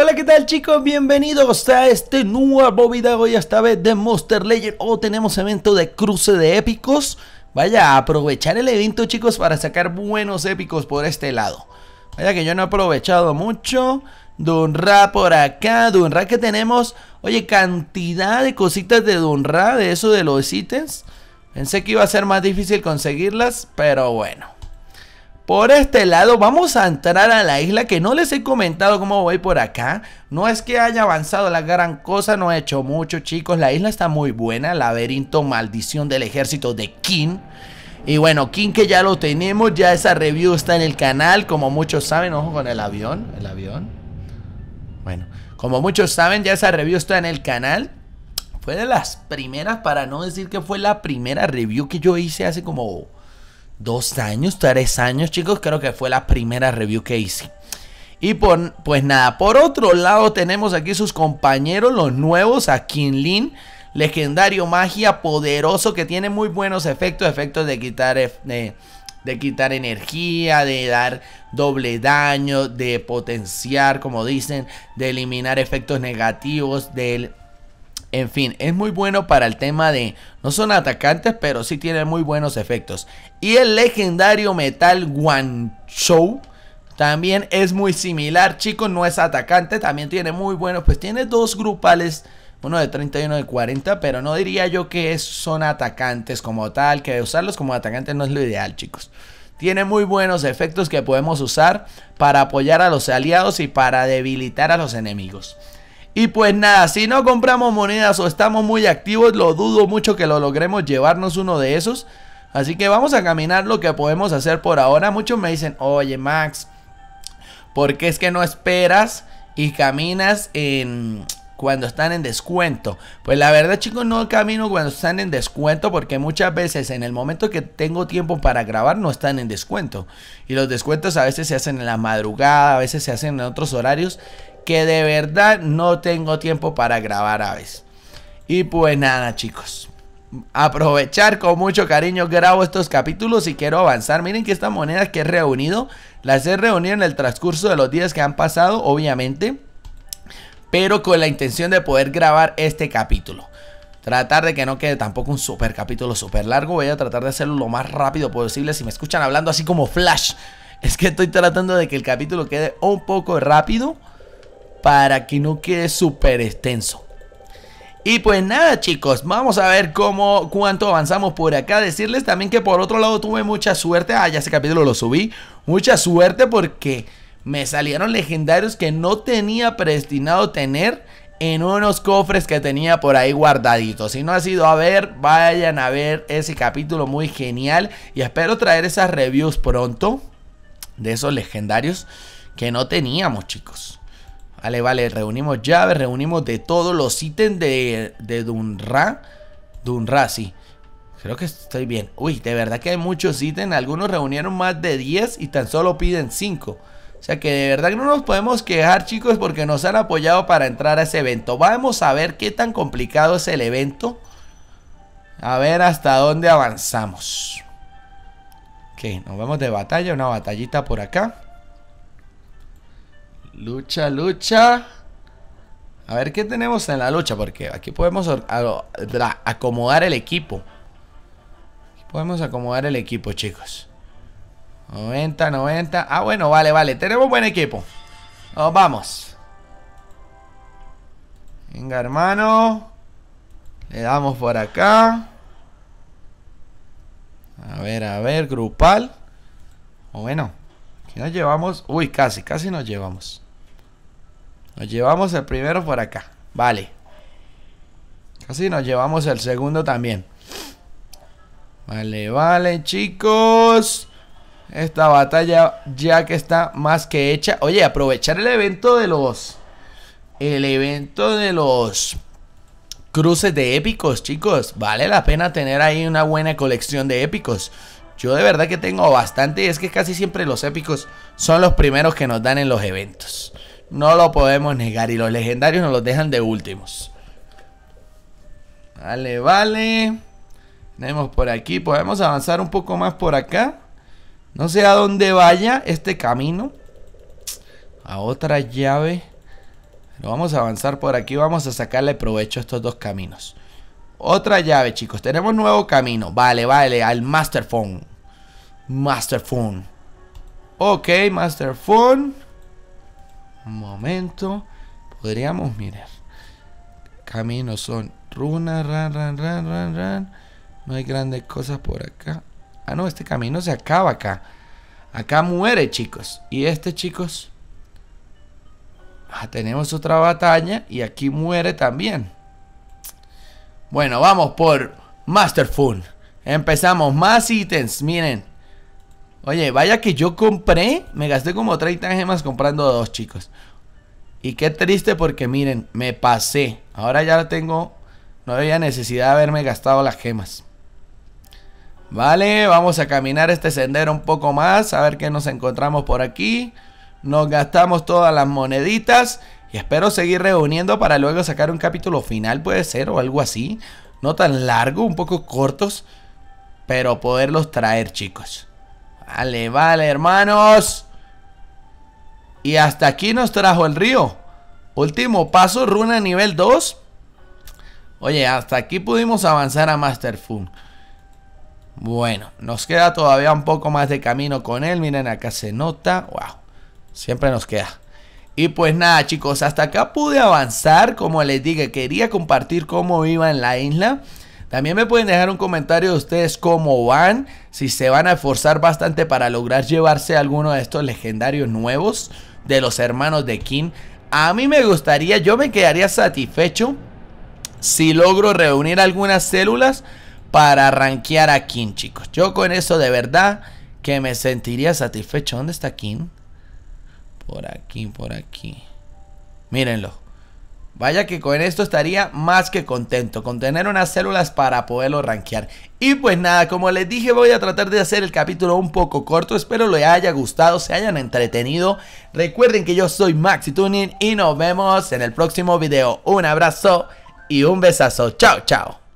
Hola, ¿qué tal chicos? Bienvenidos a este nuevo video y esta vez de Monster Legend. o oh, tenemos evento de cruce de épicos. Vaya, aprovechar el evento chicos para sacar buenos épicos por este lado. Vaya que yo no he aprovechado mucho. Dunra por acá, Dunra que tenemos, oye, cantidad de cositas de Dunra, de eso de los ítems. Pensé que iba a ser más difícil conseguirlas, pero bueno. Por este lado vamos a entrar a la isla que no les he comentado cómo voy por acá. No es que haya avanzado la gran cosa, no he hecho mucho chicos. La isla está muy buena, laberinto maldición del ejército de King. Y bueno, King que ya lo tenemos, ya esa review está en el canal. Como muchos saben, ojo con el avión, el avión. Bueno, como muchos saben, ya esa review está en el canal. Fue de las primeras, para no decir que fue la primera review que yo hice hace como dos años, tres años, chicos. Creo que fue la primera review que hice. Y por, pues nada, por otro lado tenemos aquí sus compañeros, los nuevos, a Lin, legendario magia poderoso que tiene muy buenos efectos, efectos de quitar, e, de, quitar energía, de dar doble daño, de potenciar, como dicen, de eliminar efectos negativos, del... En fin, es muy bueno para el tema de... No son atacantes, pero sí tiene muy buenos efectos. Y el legendario Metal Guangzhou también es muy similar, chicos. No es atacante, también tiene muy buenos... Pues tiene dos grupales, uno de 30 y uno de 40, pero no diría yo que son atacantes como tal. Que usarlos como atacantes no es lo ideal, chicos. Tiene muy buenos efectos que podemos usar para apoyar a los aliados y para debilitar a los enemigos. Y pues nada, si no compramos monedas o estamos muy activos, lo dudo mucho que lo logremos llevarnos uno de esos. Así que vamos a caminar lo que podemos hacer por ahora. Muchos me dicen, oye Max, ¿por qué es que no esperas y caminas en... Cuando están en descuento. Pues la verdad chicos no camino cuando están en descuento. Porque muchas veces en el momento que tengo tiempo para grabar no están en descuento. Y los descuentos a veces se hacen en la madrugada. A veces se hacen en otros horarios que de verdad no tengo tiempo para grabar aves Y pues nada, chicos. Aprovechar con mucho cariño, grabo estos capítulos y quiero avanzar. Miren que estas monedas que he reunido, las he reunido en el transcurso de los días que han pasado, obviamente. Pero con la intención de poder grabar este capítulo. Tratar de que no quede tampoco un super capítulo super largo. Voy a tratar de hacerlo lo más rápido posible. Si me escuchan hablando así como flash, es que estoy tratando de que el capítulo quede un poco rápido para que no quede súper extenso. Y pues nada chicos, vamos a ver cómo, cuánto avanzamos por acá Decirles también que por otro lado tuve mucha suerte Ah, ya ese capítulo lo subí Mucha suerte porque me salieron legendarios que no tenía predestinado tener en unos cofres que tenía por ahí guardaditos. Si no ha sido a ver, vayan a ver ese capítulo muy genial. Y espero traer esas reviews pronto de esos legendarios que no teníamos, chicos. Vale, vale, reunimos llaves, reunimos de todos los ítems de, de Dunra. Dunra, sí. Creo que estoy bien. Uy, de verdad que hay muchos ítems. Algunos reunieron más de 10 y tan solo piden 5. O sea que de verdad que no nos podemos quejar chicos porque nos han apoyado para entrar a ese evento. Vamos a ver qué tan complicado es el evento. A ver hasta dónde avanzamos. Ok, nos vamos de batalla, una batallita por acá. Lucha, lucha. A ver qué tenemos en la lucha, porque aquí podemos acomodar el equipo. Aquí podemos acomodar el equipo, chicos. 90, 90. Ah, bueno, vale, vale. Tenemos buen equipo. Nos vamos. Venga, hermano. Le damos por acá. A ver, a ver, grupal. O bueno, aquí nos llevamos. Uy, casi, casi nos llevamos. Nos llevamos el primero por acá. Vale. Así nos llevamos el segundo también. Vale, vale, chicos. Esta batalla ya que está más que hecha. Oye, aprovechar el evento de los... El evento de los... Cruces de épicos, chicos. Vale la pena tener ahí una buena colección de épicos. Yo de verdad que tengo bastante y es que casi siempre los épicos son los primeros que nos dan en los eventos. No lo podemos negar. Y los legendarios nos los dejan de últimos. Vale, vale. Tenemos por aquí. Podemos avanzar un poco más por acá. No sé a dónde vaya este camino. A otra llave. Pero vamos a avanzar por aquí. Vamos a sacarle provecho a estos dos caminos. Otra llave, chicos. Tenemos nuevo camino. Vale, vale. Al Master Phone. Master Phone. Ok, Master Phone momento, podríamos mirar. Caminos son runa, ran, ran, ran, ran, No hay grandes cosas por acá. Ah, no, este camino se acaba acá. Acá muere, chicos. Y este, chicos. Ah, tenemos otra batalla. Y aquí muere también. Bueno, vamos por Master Fun. Empezamos más ítems. Miren, Oye, vaya que yo compré, me gasté como 30 gemas comprando dos, chicos. Y qué triste porque miren, me pasé. Ahora ya tengo, no había necesidad de haberme gastado las gemas. Vale, vamos a caminar este sendero un poco más, a ver qué nos encontramos por aquí. Nos gastamos todas las moneditas y espero seguir reuniendo para luego sacar un capítulo final, puede ser, o algo así. No tan largo, un poco cortos, pero poderlos traer, chicos. Vale, vale, hermanos. Y hasta aquí nos trajo el río. Último paso, runa nivel 2. Oye, hasta aquí pudimos avanzar a Master Fun. Bueno, nos queda todavía un poco más de camino con él. Miren, acá se nota. Wow, siempre nos queda. Y pues nada, chicos, hasta acá pude avanzar. Como les dije, quería compartir cómo iba en la isla. También me pueden dejar un comentario de ustedes cómo van, si se van a esforzar bastante para lograr llevarse alguno de estos legendarios nuevos de los hermanos de King. A mí me gustaría, yo me quedaría satisfecho si logro reunir algunas células para rankear a King, chicos. Yo con eso de verdad que me sentiría satisfecho. ¿Dónde está King? Por aquí, por aquí. Mírenlo. Vaya que con esto estaría más que contento con tener unas células para poderlo rankear. Y pues nada, como les dije voy a tratar de hacer el capítulo un poco corto, espero les haya gustado, se hayan entretenido. Recuerden que yo soy Maxi Tuning y nos vemos en el próximo video. Un abrazo y un besazo. Chao, chao.